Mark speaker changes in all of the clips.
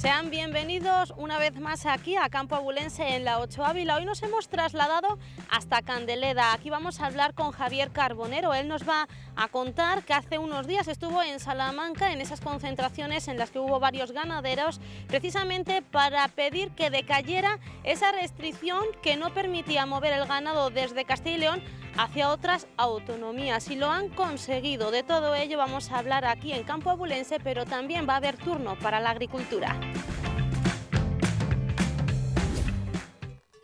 Speaker 1: Sean bienvenidos una vez más aquí a Campo Abulense en la ocho Ávila. Hoy nos hemos trasladado hasta Candeleda. Aquí vamos a hablar con Javier Carbonero. Él nos va a contar que hace unos días estuvo en Salamanca en esas concentraciones en las que hubo varios ganaderos precisamente para pedir que decayera esa restricción que no permitía mover el ganado desde Castilla y León hacia otras autonomías y lo han conseguido. De todo ello vamos a hablar aquí en Campo Abulense, pero también va a haber turno para la agricultura.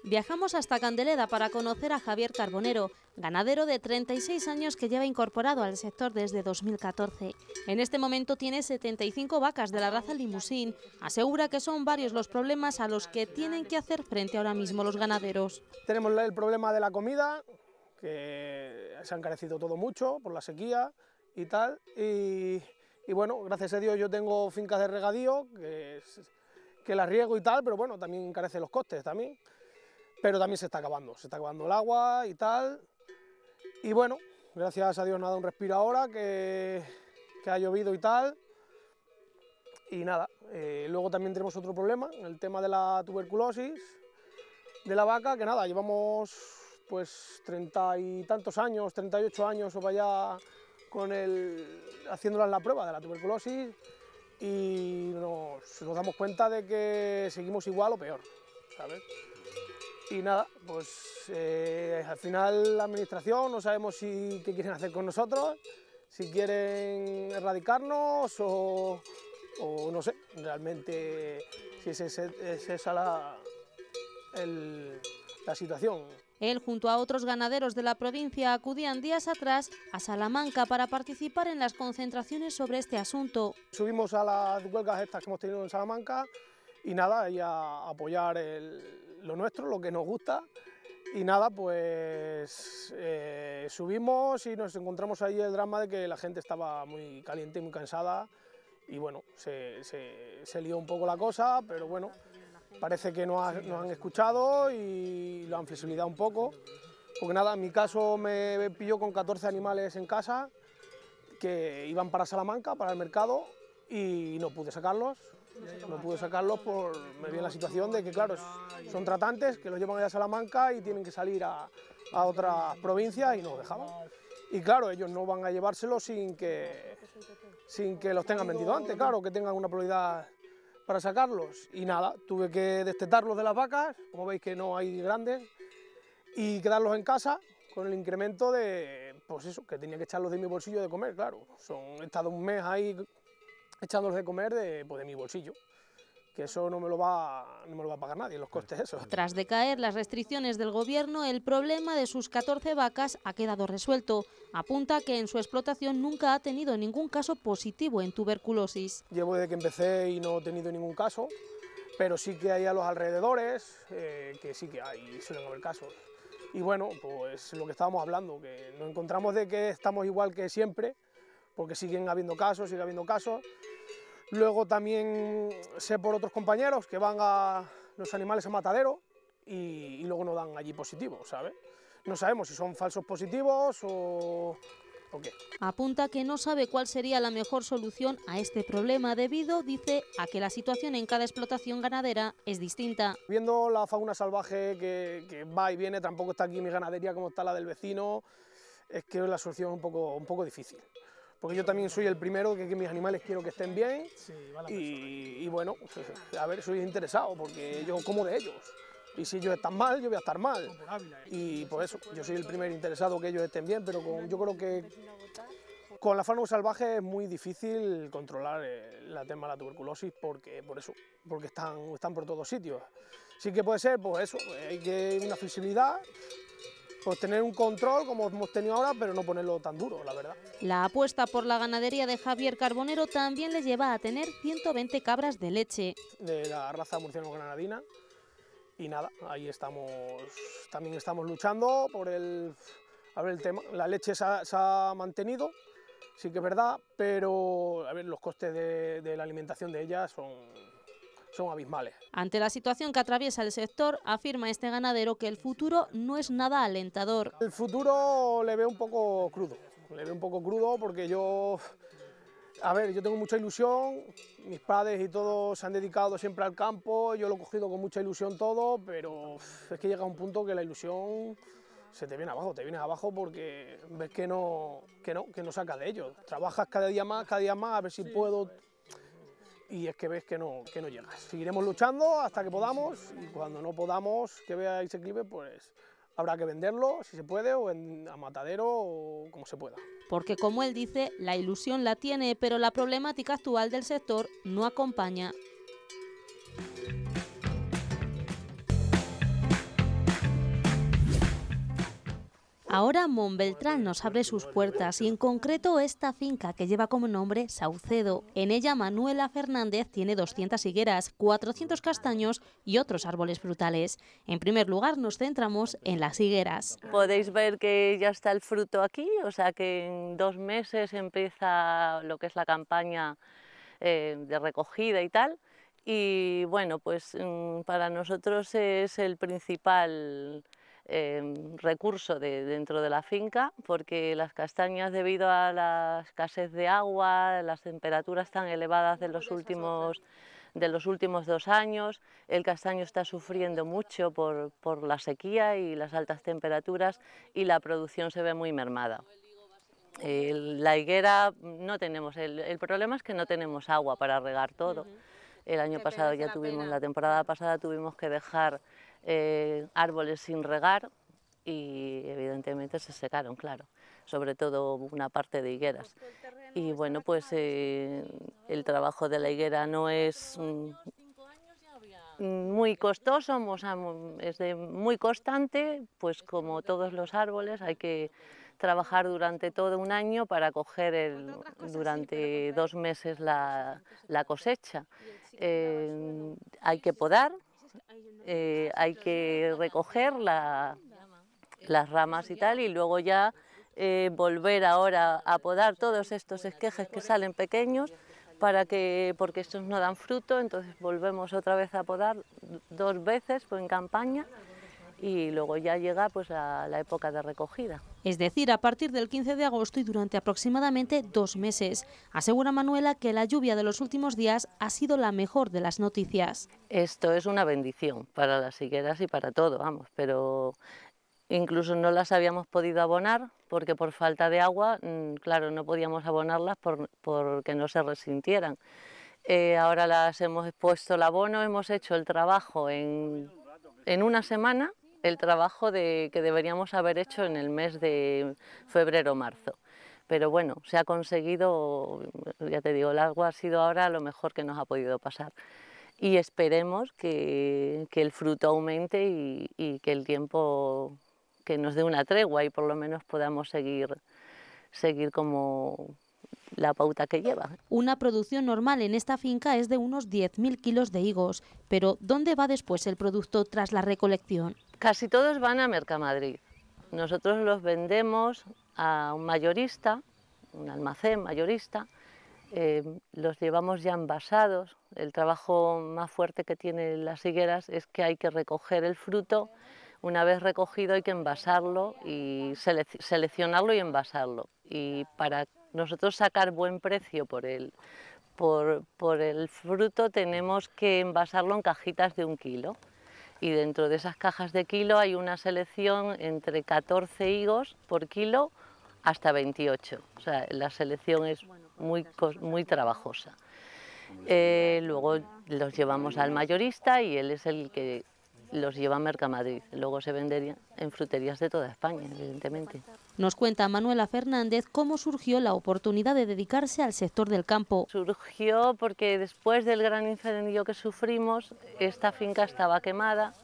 Speaker 1: Viajamos hasta Candeleda para conocer a Javier Carbonero, ganadero de 36 años que lleva incorporado al sector desde 2014. En este momento tiene 75 vacas de la raza limusín. Asegura que son varios los problemas a los que tienen que hacer frente ahora mismo los ganaderos.
Speaker 2: Tenemos el problema de la comida, que se han carecido todo mucho por la sequía y tal. Y, bueno, gracias a Dios yo tengo fincas de regadío que, las riego y tal, pero bueno, también carecen los costes también. Pero también se está acabando, se está acabando el agua y tal. Y bueno, gracias a Dios nada un respiro ahora que, ha llovido y tal. Y nada, eh, luego también tenemos otro problema, el tema de la tuberculosis de la vaca, que nada, llevamos pues treinta y tantos años, treinta y ocho años o vaya con el, haciéndolas la prueba de la tuberculosis y nos, damos cuenta de que seguimos igual o peor, ¿sabes? Y nada, pues eh, al final la administración no sabemos si, qué quieren hacer con nosotros, si quieren erradicarnos o, no sé, realmente si es, esa, la, la situación.
Speaker 1: Él junto a otros ganaderos de la provincia acudían días atrás a Salamanca para participar en las concentraciones sobre este asunto.
Speaker 2: Subimos a las huelgas estas que hemos tenido en Salamanca y nada, y a apoyar lo nuestro, lo que nos gusta. Y nada, pues eh, subimos y nos encontramos ahí el drama de que la gente estaba muy caliente y muy cansada. Y bueno, se, se, se lió un poco la cosa, pero bueno, parece que nos, nos han escuchado y lo han flexibilizado un poco. Porque nada, en mi caso me pilló con 14 animales en casa que iban para Salamanca, para el mercado, y no pude sacarlos. No pude sacarlos por, me vi en la situación de que, claro, son tratantes que los llevan a Salamanca y tienen que salir a, otras provincias y no los dejaban. Y claro, ellos no van a llevárselos sin que, sin que los tengan vendido antes, claro, que tengan una prioridad para sacarlos y nada, tuve que destetarlos de las vacas, como veis que no hay grandes, y quedarlos en casa con el incremento de, pues eso, que tenía que echarlos de mi bolsillo de comer, claro. Son, he estado un mes ahí echándolos de comer de, pues de mi bolsillo que eso no me lo va, a pagar nadie, los costes esos.
Speaker 1: Tras decaer las restricciones del Gobierno, el problema de sus 14 vacas ha quedado resuelto. Apunta que en su explotación nunca ha tenido ningún caso positivo en tuberculosis.
Speaker 2: Llevo desde que empecé y no he tenido ningún caso, pero sí que hay a los alrededores, eh, que sí que hay, suelen haber casos. Y bueno, pues lo que estábamos hablando, que nos encontramos de que estamos igual que siempre, porque siguen habiendo casos, sigue habiendo casos, Luego también sé por otros compañeros que van a los animales a matadero y, luego no dan allí positivos, ¿sabes? No sabemos si son falsos positivos o,
Speaker 1: qué. Apunta que no sabe cuál sería la mejor solución a este problema debido, dice, a que la situación en cada explotación ganadera es distinta.
Speaker 2: Viendo la fauna salvaje que, va y viene, tampoco está aquí mi ganadería como está la del vecino, es que la solución es un poco, un poco difícil porque yo también soy el primero que, mis animales quiero que estén bien y, bueno, a ver, soy interesado porque yo como de ellos. Y si ellos están mal, yo voy a estar mal. Eh. Y por eso, yo soy el primer interesado que ellos estén bien, pero yo creo que con la fauna salvaje es muy difícil controlar el, eh, tema de la tuberculosis porque, por eso, porque están, están por todos sitios. Sí que puede ser, pues eso, eh, hay que una flexibilidad, pues tener un control como hemos tenido ahora, pero no ponerlo tan duro, la verdad.
Speaker 1: La apuesta por la ganadería de Javier Carbonero también le lleva a tener 120 cabras de leche.
Speaker 2: De la raza murciano-granadina. Y nada, ahí estamos, también estamos luchando por el, a ver, el tema. La leche se ha, mantenido, sí que es verdad, pero a ver, los costes de, de la alimentación de ellas son, son abismales.
Speaker 1: Ante la situación que atraviesa el sector, afirma este ganadero que el futuro no es nada alentador.
Speaker 2: El futuro le veo un poco crudo, le veo un poco crudo porque yo... A ver, yo tengo mucha ilusión, mis padres y todos se han dedicado siempre al campo, yo lo he cogido con mucha ilusión todo, pero es que llega un punto que la ilusión se te viene abajo, te viene abajo porque ves que no, que no, que no sacas de ello. Trabajas cada día más, cada día más, a ver si puedo y es que ves que no, que no llegas. Seguiremos luchando hasta que podamos y cuando no podamos que veáis el clipe, pues habrá que venderlo, si se puede, o a matadero, o como se pueda.
Speaker 1: Porque como él dice, la ilusión la tiene, pero la problemática actual del sector no acompaña. Ahora Montbeltrán nos abre sus puertas y en concreto esta finca que lleva como nombre Saucedo. En ella Manuela Fernández tiene 200 higueras, 400 castaños y otros árboles frutales. En primer lugar nos centramos en las higueras.
Speaker 3: Podéis ver que ya está el fruto aquí, o sea que en dos meses empieza lo que es la campaña eh, de recogida y tal. Y bueno, pues mm, para nosotros es el principal Em, recurso de, dentro de la finca, porque las castañas, debido a la escasez de agua, las temperaturas tan elevadas de los últimos de los últimos dos años. El castaño está sufriendo mucho por, la sequía y las altas temperaturas y la producción se ve muy mermada. la higuera no tenemos, el, el, problema es que no tenemos agua para regar todo. El año pasado ya tuvimos, la temporada pasada tuvimos que dejar eh, árboles sin regar y evidentemente se secaron, claro, sobre todo una parte de higueras. Y bueno, pues eh, el trabajo de la higuera no es mm, mm, muy costoso, mm, es muy constante, pues como todos los árboles hay que trabajar durante todo un año para coger durante dos meses la, cosecha. Eh, hay que podar, eh, hay que recoger eh, las ramas y tal, y luego ya eh, volver ahora a podar todos estos esquejes que salen pequeños, para que, porque estos no dan fruto, entonces volvemos otra vez a podar dos veces pues en campaña y luego ya llega pues a la época de recogida.
Speaker 1: Es decir, a partir del 15 de agosto y durante aproximadamente dos meses. Asegura Manuela que la lluvia de los últimos días
Speaker 3: ha sido la mejor de las noticias. Esto es una bendición para las higueras y para todo, vamos, pero incluso no las habíamos podido abonar porque por falta de agua, mm, claro, no podíamos abonarlas porque no se resintieran. Eh, ahora las hemos expuesto el abono, hemos hecho el trabajo en una semana el trabajo que deberíamos haber hecho en el mes de febrero-marzo. Pero bueno, se ha conseguido, ya te digo, el agua ha sido ahora lo mejor que nos ha podido pasar. Y esperemos que, el fruto aumente y, que el tiempo que nos dé una tregua y por lo menos podamos seguir, seguir como, la pauta que lleva.
Speaker 1: Una producción normal en esta finca es de unos 10.000 kilos de higos, pero ¿dónde va después el producto tras la recolección?
Speaker 3: Casi todos van a Mercamadrid. Nosotros los vendemos a un mayorista, un almacén mayorista. Eh, los llevamos ya envasados. El trabajo más fuerte que tienen las higueras es que hay que recoger el fruto. Una vez recogido hay que envasarlo y seleccionarlo y envasarlo. Y para nosotros sacar buen precio por por, el fruto tenemos que envasarlo en cajitas de un kilo y dentro de esas cajas de kilo hay una selección entre 14 higos por kilo hasta 28. O sea, la selección es pues muy, muy trabajosa. Eh, luego los llevamos al mayorista y él es el que los lleva a Mercamadrid, luego se vendería en fruterías de toda España, pues evidentemente.
Speaker 1: Nos cuenta Manuela Fernández cómo surgió la oportunidad de dedicarse al sector del campo.
Speaker 3: Surgió porque después del gran incendio que sufrimos, esta finca estaba quemada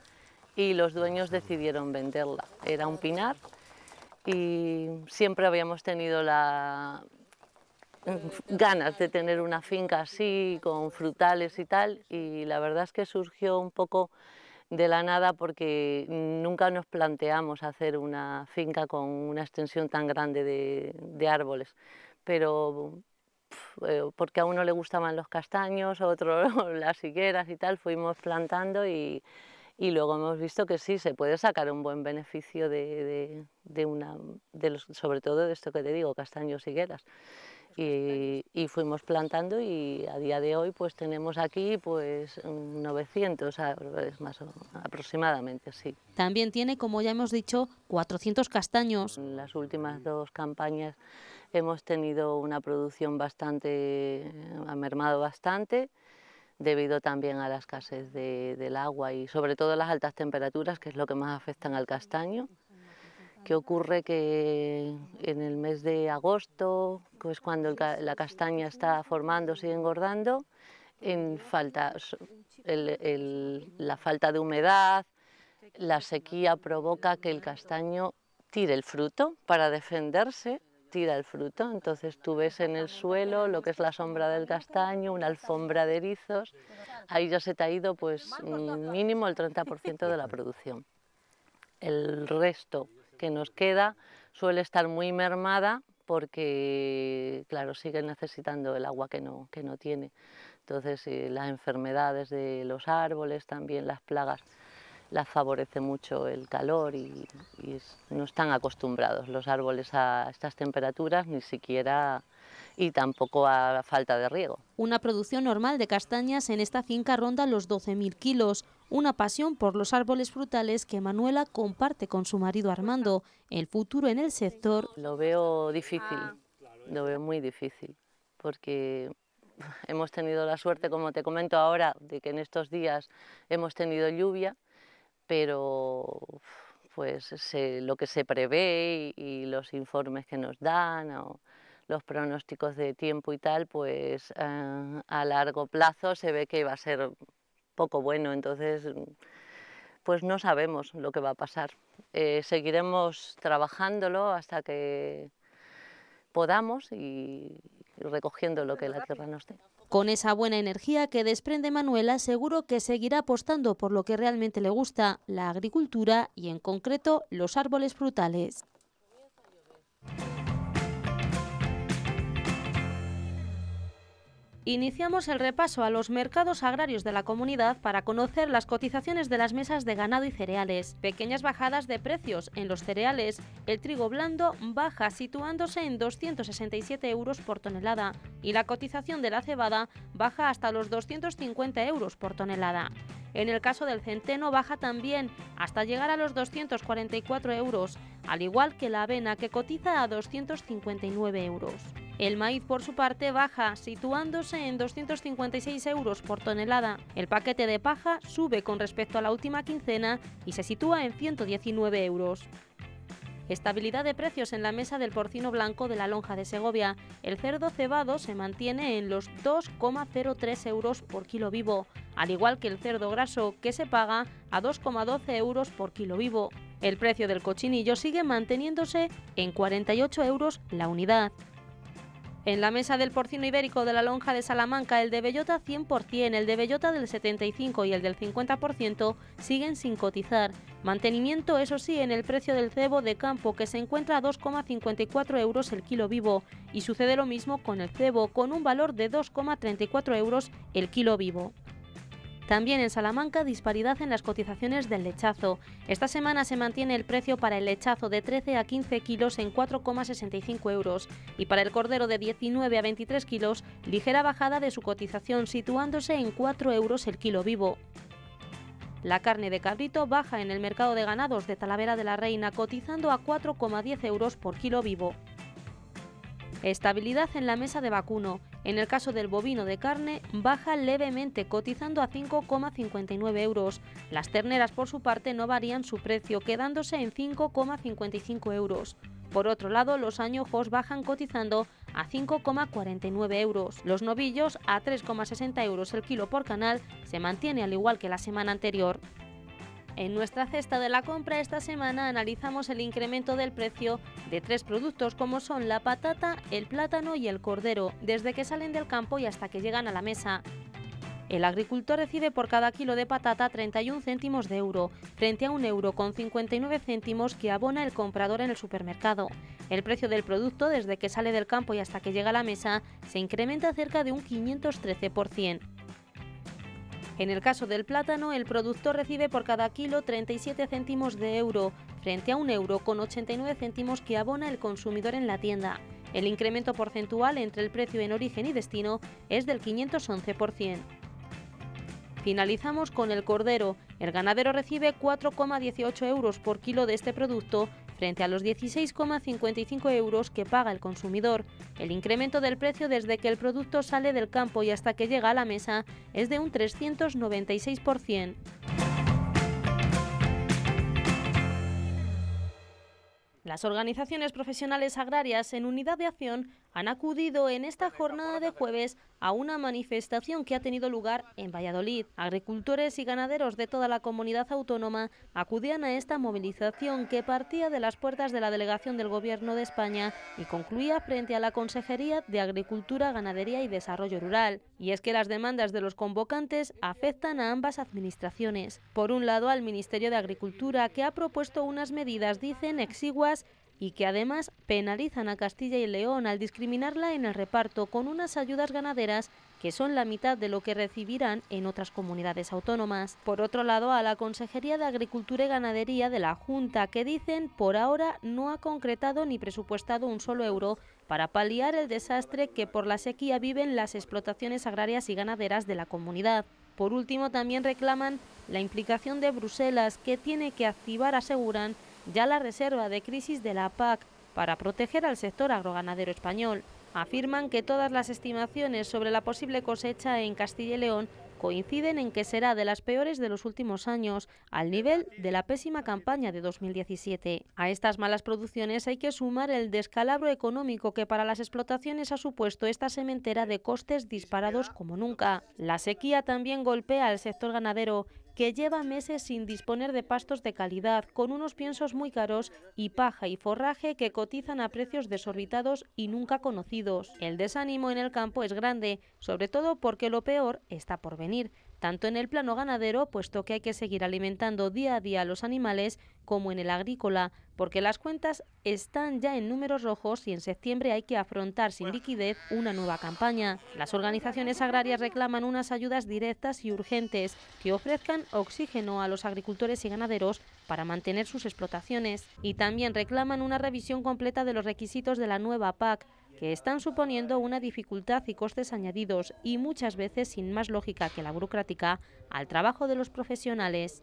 Speaker 3: y los dueños decidieron venderla. Era un pinar y siempre habíamos tenido la ganas de tener una finca así, con frutales y tal, y la verdad es que surgió un poco de la nada porque nunca nos planteamos hacer una finca con una extensión tan grande de, árboles, pero eh, porque a uno le gustaban los castaños, a otro las higueras y tal, fuimos plantando y, luego hemos visto que sí, se puede sacar un buen beneficio de, una, sobre todo de esto que te digo, castaños higueras y, fuimos plantando y a día de hoy pues tenemos aquí pues 900 más o, aproximadamente, sí. También tiene, como ya hemos dicho, 400 castaños. En las últimas dos campañas hemos tenido una producción bastante, ha mermado bastante debido también a la escasez del agua y sobre todo las altas temperaturas, que es lo que más afecta al castaño que ocurre que en el mes de agosto, que es cuando la castaña está formándose y engordando, en falta, la falta de humedad, la sequía provoca que el castaño tire el fruto para defenderse tira el fruto, entonces tú ves en el suelo lo que es la sombra del castaño, una alfombra de erizos, ahí ya se te ha ido pues mínimo el 30% de la producción. El resto que nos queda suele estar muy mermada porque, claro, sigue necesitando el agua que no, que no tiene. Entonces, eh, las enfermedades de los árboles, también las plagas, las favorece mucho el calor y, no están acostumbrados los árboles a estas temperaturas, ni siquiera y tampoco a falta de riego. Una producción normal de
Speaker 1: castañas en esta finca ronda los 12.000 kilos, una pasión por los árboles frutales que Manuela comparte con su marido Armando. El futuro en el sector...
Speaker 3: Lo veo difícil, lo veo muy difícil, porque hemos tenido la suerte, como te comento ahora, de que en estos días hemos tenido lluvia, pero pues lo que se prevé y, los informes que nos dan los pronósticos de tiempo y tal, pues ah, a largo plazo se ve que va a ser poco bueno, entonces mm, pues no sabemos lo que va a pasar. Eh, seguiremos trabajándolo hasta que podamos y recogiendo lo que la tierra nos dé.
Speaker 1: Con esa buena energía que desprende Manuela, seguro que seguirá apostando por lo que realmente le gusta, la agricultura y en concreto los árboles frutales. Iniciamos el repaso a los mercados agrarios de la comunidad para conocer las cotizaciones de las mesas de ganado y cereales. Pequeñas bajadas de precios en los cereales. El trigo blando baja situándose en 267 euros por tonelada y la cotización de la cebada baja hasta los 250 euros por tonelada. En el caso del centeno baja también hasta llegar a los 244 euros, al igual que la avena que cotiza a 259 euros. El maíz, por su parte, baja, situándose en 256 euros por tonelada. El paquete de paja sube con respecto a la última quincena y se sitúa en 119 euros. Estabilidad de precios en la mesa del porcino blanco de la lonja de Segovia. El cerdo cebado se mantiene en los 2,03 euros por kilo vivo, al igual que el cerdo graso, que se paga a 2,12 euros por kilo vivo. El precio del cochinillo sigue manteniéndose en 48 euros la unidad. En la mesa del porcino ibérico de la lonja de Salamanca, el de bellota 100%, el de bellota del 75% y el del 50% siguen sin cotizar. Mantenimiento, eso sí, en el precio del cebo de campo, que se encuentra a 2,54 euros el kilo vivo. Y sucede lo mismo con el cebo, con un valor de 2,34 euros el kilo vivo. También en Salamanca disparidad en las cotizaciones del lechazo. Esta semana se mantiene el precio para el lechazo de 13 a 15 kilos en 4,65 euros y para el cordero de 19 a 23 kilos ligera bajada de su cotización situándose en 4 euros el kilo vivo. La carne de cabrito baja en el mercado de ganados de Talavera de la Reina cotizando a 4,10 euros por kilo vivo. Estabilidad en la mesa de vacuno. En el caso del bovino de carne, baja levemente, cotizando a 5,59 euros. Las terneras, por su parte, no varían su precio, quedándose en 5,55 euros. Por otro lado, los añojos bajan cotizando a 5,49 euros. Los novillos a 3,60 euros el kilo por canal se mantiene al igual que la semana anterior. En nuestra cesta de la compra esta semana analizamos el incremento del precio de tres productos como son la patata, el plátano y el cordero, desde que salen del campo y hasta que llegan a la mesa. El agricultor recibe por cada kilo de patata 31 céntimos de euro, frente a un euro con 59 céntimos que abona el comprador en el supermercado. El precio del producto, desde que sale del campo y hasta que llega a la mesa, se incrementa cerca de un 513%. En el caso del plátano, el productor recibe por cada kilo 37 céntimos de euro, frente a un euro con 89 céntimos que abona el consumidor en la tienda. El incremento porcentual entre el precio en origen y destino es del 511%. Finalizamos con el cordero. El ganadero recibe 4,18 euros por kilo de este producto frente a los 16,55 euros que paga el consumidor. El incremento del precio desde que el producto sale del campo y hasta que llega a la mesa es de un 396%. Las organizaciones profesionales agrarias en unidad de acción han acudido en esta jornada de jueves a una manifestación que ha tenido lugar en Valladolid. Agricultores y ganaderos de toda la comunidad autónoma acudían a esta movilización que partía de las puertas de la delegación del Gobierno de España y concluía frente a la Consejería de Agricultura, Ganadería y Desarrollo Rural. Y es que las demandas de los convocantes afectan a ambas administraciones. Por un lado, al Ministerio de Agricultura, que ha propuesto unas medidas, dicen, exiguas y que además penalizan a Castilla y León al discriminarla en el reparto con unas ayudas ganaderas que son la mitad de lo que recibirán en otras comunidades autónomas. Por otro lado, a la Consejería de Agricultura y Ganadería de la Junta, que dicen por ahora no ha concretado ni presupuestado un solo euro para paliar el desastre que por la sequía viven las explotaciones agrarias y ganaderas de la comunidad. Por último, también reclaman la implicación de Bruselas, que tiene que activar, aseguran, ya la reserva de crisis de la PAC para proteger al sector agroganadero español. Afirman que todas las estimaciones sobre la posible cosecha en Castilla y León coinciden en que será de las peores de los últimos años, al nivel de la pésima campaña de 2017. A estas malas producciones hay que sumar el descalabro económico que para las explotaciones ha supuesto esta sementera de costes disparados como nunca. La sequía también golpea al sector ganadero, que lleva meses sin disponer de pastos de calidad, con unos piensos muy caros y paja y forraje que cotizan a precios desorbitados y nunca conocidos. El desánimo en el campo es grande, sobre todo porque lo peor está por venir, tanto en el plano ganadero, puesto que hay que seguir alimentando día a día a los animales, como en el agrícola, porque las cuentas están ya en números rojos y en septiembre hay que afrontar sin liquidez una nueva campaña. Las organizaciones agrarias reclaman unas ayudas directas y urgentes que ofrezcan oxígeno a los agricultores y ganaderos para mantener sus explotaciones y también reclaman una revisión completa de los requisitos de la nueva PAC que están suponiendo una dificultad y costes añadidos y muchas veces sin más lógica que la burocrática al trabajo de los profesionales.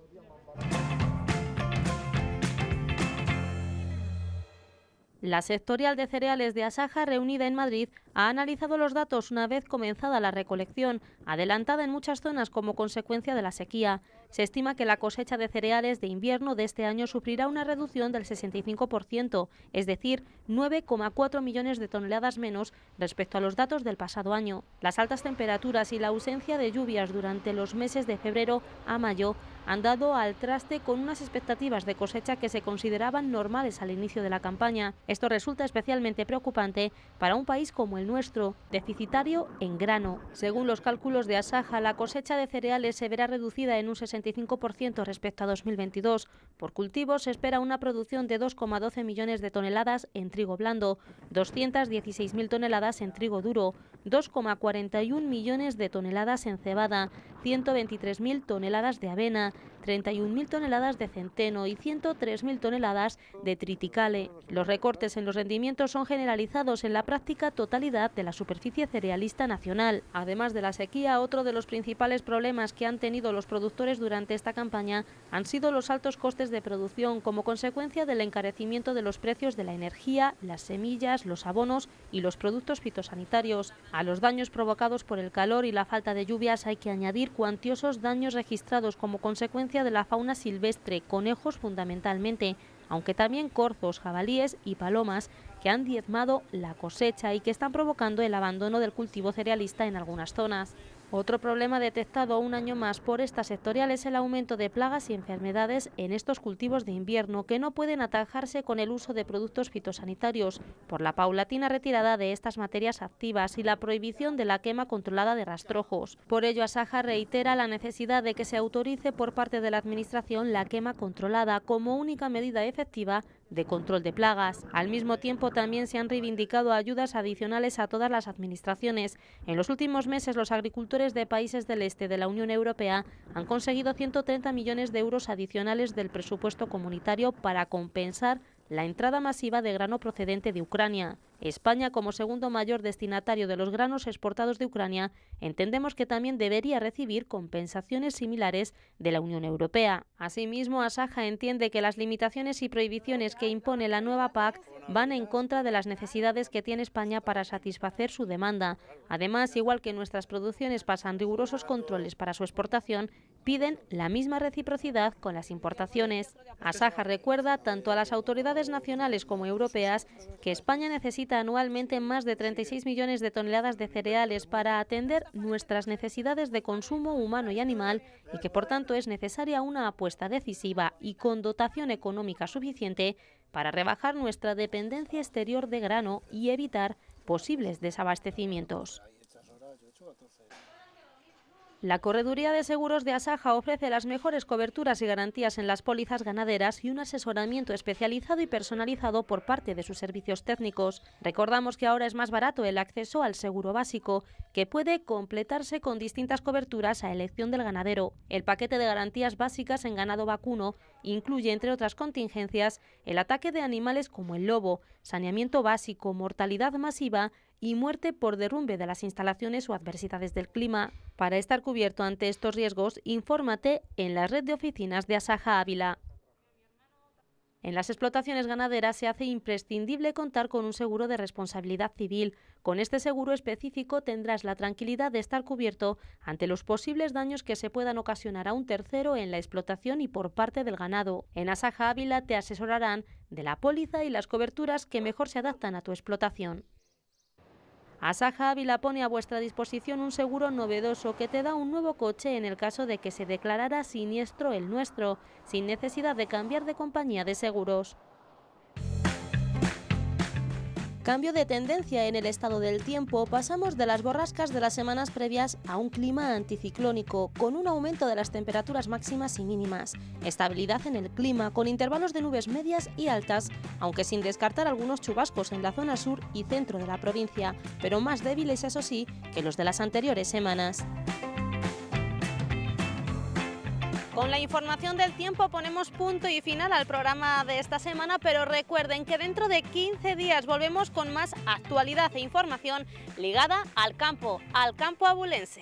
Speaker 1: La sectorial de cereales de Asaja, reunida en Madrid, ha analizado los datos una vez comenzada la recolección, adelantada en muchas zonas como consecuencia de la sequía. Se estima que la cosecha de cereales de invierno de este año sufrirá una reducción del 65%, es decir, 9,4 millones de toneladas menos respecto a los datos del pasado año. Las altas temperaturas y la ausencia de lluvias durante los meses de febrero a mayo han dado al traste con unas expectativas de cosecha que se consideraban normales al inicio de la campaña. Esto resulta especialmente preocupante para un país como el nuestro, deficitario en grano. Según los cálculos de Asaja, la cosecha de cereales se verá reducida en un 65% respecto a 2022. Por cultivos se espera una producción de 2,12 millones de toneladas en trigo blando, 216.000 toneladas en trigo duro, 2,41 millones de toneladas en cebada, 123.000 toneladas de avena, 31.000 toneladas de centeno y 103.000 toneladas de triticale. Los recortes en los rendimientos son generalizados en la práctica totalidad de la superficie cerealista nacional. Además de la sequía, otro de los principales problemas que han tenido los productores durante esta campaña han sido los altos costes de producción como consecuencia del encarecimiento de los precios de la energía, las semillas, los abonos y los productos fitosanitarios. A los daños provocados por el calor y la falta de lluvias hay que añadir cuantiosos daños registrados como consecuencia de la fauna silvestre, conejos fundamentalmente, aunque también corzos, jabalíes y palomas que han diezmado la cosecha y que están provocando el abandono del cultivo cerealista en algunas zonas. Otro problema detectado un año más por esta sectorial es el aumento de plagas y enfermedades en estos cultivos de invierno que no pueden atajarse con el uso de productos fitosanitarios por la paulatina retirada de estas materias activas y la prohibición de la quema controlada de rastrojos. Por ello, Asaja reitera la necesidad de que se autorice por parte de la Administración la quema controlada como única medida efectiva de control de plagas. Al mismo tiempo, también se han reivindicado ayudas adicionales a todas las administraciones. En los últimos meses, los agricultores de países del este de la Unión Europea han conseguido 130 millones de euros adicionales del presupuesto comunitario para compensar la entrada masiva de grano procedente de Ucrania. España, como segundo mayor destinatario de los granos exportados de Ucrania, entendemos que también debería recibir compensaciones similares de la Unión Europea. Asimismo, Asaja entiende que las limitaciones y prohibiciones que impone la nueva PAC van en contra de las necesidades que tiene España para satisfacer su demanda. Además, igual que nuestras producciones pasan rigurosos controles para su exportación, piden la misma reciprocidad con las importaciones. Asaja recuerda tanto a las autoridades nacionales como europeas que España necesita anualmente más de 36 millones de toneladas de cereales para atender nuestras necesidades de consumo humano y animal y que por tanto es necesaria una apuesta decisiva y con dotación económica suficiente para rebajar nuestra dependencia exterior de grano y evitar posibles desabastecimientos. La Correduría de Seguros de Asaja ofrece las mejores coberturas y garantías en las pólizas ganaderas y un asesoramiento especializado y personalizado por parte de sus servicios técnicos. Recordamos que ahora es más barato el acceso al seguro básico, que puede completarse con distintas coberturas a elección del ganadero. El paquete de garantías básicas en ganado vacuno incluye, entre otras contingencias, el ataque de animales como el lobo, saneamiento básico, mortalidad masiva y muerte por derrumbe de las instalaciones o adversidades del clima. Para estar cubierto ante estos riesgos, infórmate en la red de oficinas de Asaja Ávila. En las explotaciones ganaderas se hace imprescindible contar con un seguro de responsabilidad civil. Con este seguro específico tendrás la tranquilidad de estar cubierto ante los posibles daños que se puedan ocasionar a un tercero en la explotación y por parte del ganado. En Asaja Ávila te asesorarán de la póliza y las coberturas que mejor se adaptan a tu explotación. Asaja Ávila pone a vuestra disposición un seguro novedoso que te da un nuevo coche en el caso de que se declarara siniestro el nuestro, sin necesidad de cambiar de compañía de seguros. Cambio de tendencia en el estado del tiempo, pasamos de las borrascas de las semanas previas a un clima anticiclónico, con un aumento de las temperaturas máximas y mínimas, estabilidad en el clima, con intervalos de nubes medias y altas, aunque sin descartar algunos chubascos en la zona sur y centro de la provincia, pero más débiles eso sí que los de las anteriores semanas. Con la información del tiempo ponemos punto y final al programa de esta semana, pero recuerden que dentro de 15 días volvemos con más actualidad e información ligada al campo, al campo abulense.